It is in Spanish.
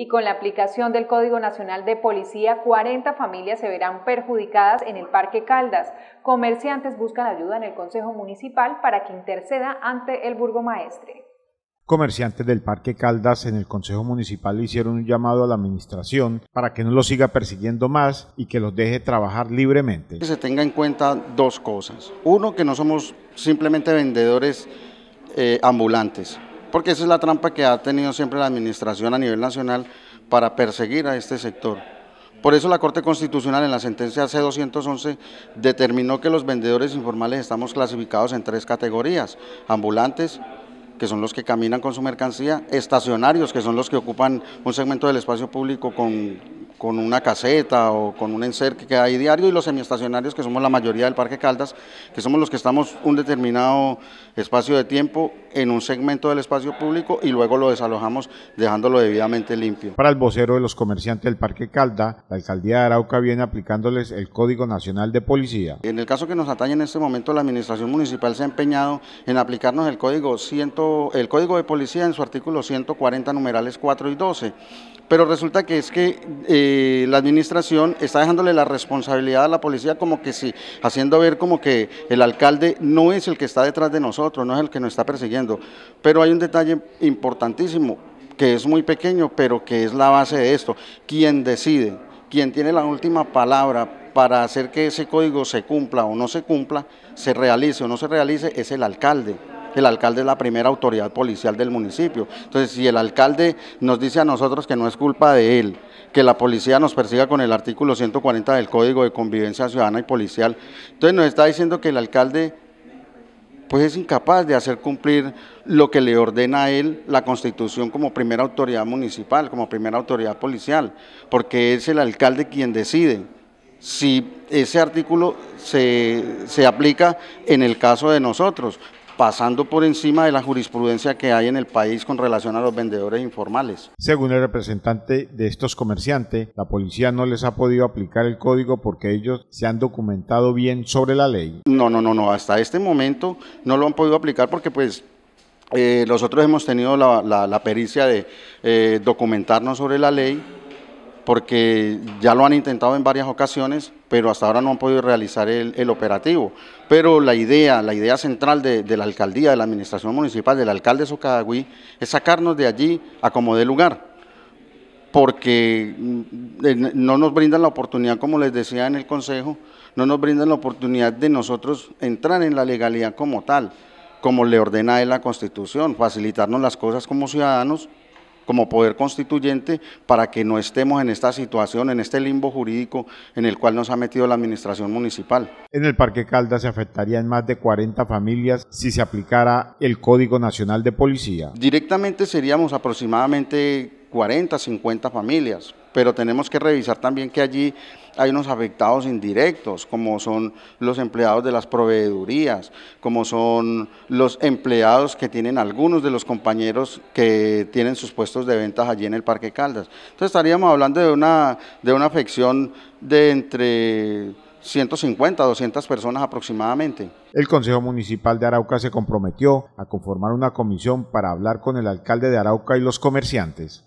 y con la aplicación del Código Nacional de Policía, 40 familias se verán perjudicadas en el Parque Caldas. Comerciantes buscan ayuda en el Consejo Municipal para que interceda ante el burgomaestre. Comerciantes del Parque Caldas en el Consejo Municipal hicieron un llamado a la administración para que no los siga persiguiendo más y que los deje trabajar libremente. Que se tenga en cuenta dos cosas. Uno, que no somos simplemente vendedores eh, ambulantes porque esa es la trampa que ha tenido siempre la administración a nivel nacional para perseguir a este sector. Por eso la Corte Constitucional en la sentencia C-211 determinó que los vendedores informales estamos clasificados en tres categorías, ambulantes, que son los que caminan con su mercancía, estacionarios, que son los que ocupan un segmento del espacio público con con una caseta o con un encerque que hay diario y los semiestacionarios que somos la mayoría del Parque Caldas, que somos los que estamos un determinado espacio de tiempo en un segmento del espacio público y luego lo desalojamos dejándolo debidamente limpio. Para el vocero de los comerciantes del Parque Calda, la alcaldía de Arauca viene aplicándoles el Código Nacional de Policía. En el caso que nos atañe en este momento, la administración municipal se ha empeñado en aplicarnos el Código, 100, el código de Policía en su artículo 140, numerales 4 y 12. Pero resulta que es que eh, la administración está dejándole la responsabilidad a la policía como que sí, haciendo ver como que el alcalde no es el que está detrás de nosotros, no es el que nos está persiguiendo. Pero hay un detalle importantísimo, que es muy pequeño, pero que es la base de esto. Quien decide, quien tiene la última palabra para hacer que ese código se cumpla o no se cumpla, se realice o no se realice, es el alcalde el alcalde es la primera autoridad policial del municipio. Entonces, si el alcalde nos dice a nosotros que no es culpa de él, que la policía nos persiga con el artículo 140 del Código de Convivencia Ciudadana y Policial, entonces nos está diciendo que el alcalde pues es incapaz de hacer cumplir lo que le ordena a él la Constitución como primera autoridad municipal, como primera autoridad policial, porque es el alcalde quien decide si ese artículo se, se aplica en el caso de nosotros, pasando por encima de la jurisprudencia que hay en el país con relación a los vendedores informales. Según el representante de estos comerciantes, la policía no les ha podido aplicar el código porque ellos se han documentado bien sobre la ley. No, no, no, no, hasta este momento no lo han podido aplicar porque pues eh, nosotros hemos tenido la, pericia de eh, documentarnos sobre la ley porque ya lo han intentado en varias ocasiones pero hasta ahora no han podido realizar el, operativo. Pero la idea, la idea central de, la alcaldía, de la administración municipal, del alcalde Socadagüí, es sacarnos de allí a como de lugar porque mm, eh, no nos brindan la oportunidad, como les decía en el Consejo, no nos brindan la oportunidad de nosotros entrar en la legalidad como tal, como le ordena la Constitución, facilitarnos las cosas como ciudadanos como poder constituyente para que no estemos en esta situación, en este limbo jurídico en el cual nos ha metido la administración municipal. En el Parque Caldas se afectarían más de 40 familias si se aplicara el Código Nacional de Policía. Directamente seríamos aproximadamente 40, 50 familias, pero tenemos que revisar también que allí hay unos afectados indirectos, como son los empleados de las proveedurías, como son los empleados que tienen algunos de los compañeros que tienen sus puestos de ventas allí en el Parque Caldas. Entonces estaríamos hablando de una, de una afección de entre 150, 200 personas aproximadamente. El Consejo Municipal de Arauca se comprometió a conformar una comisión para hablar con el alcalde de Arauca y los comerciantes.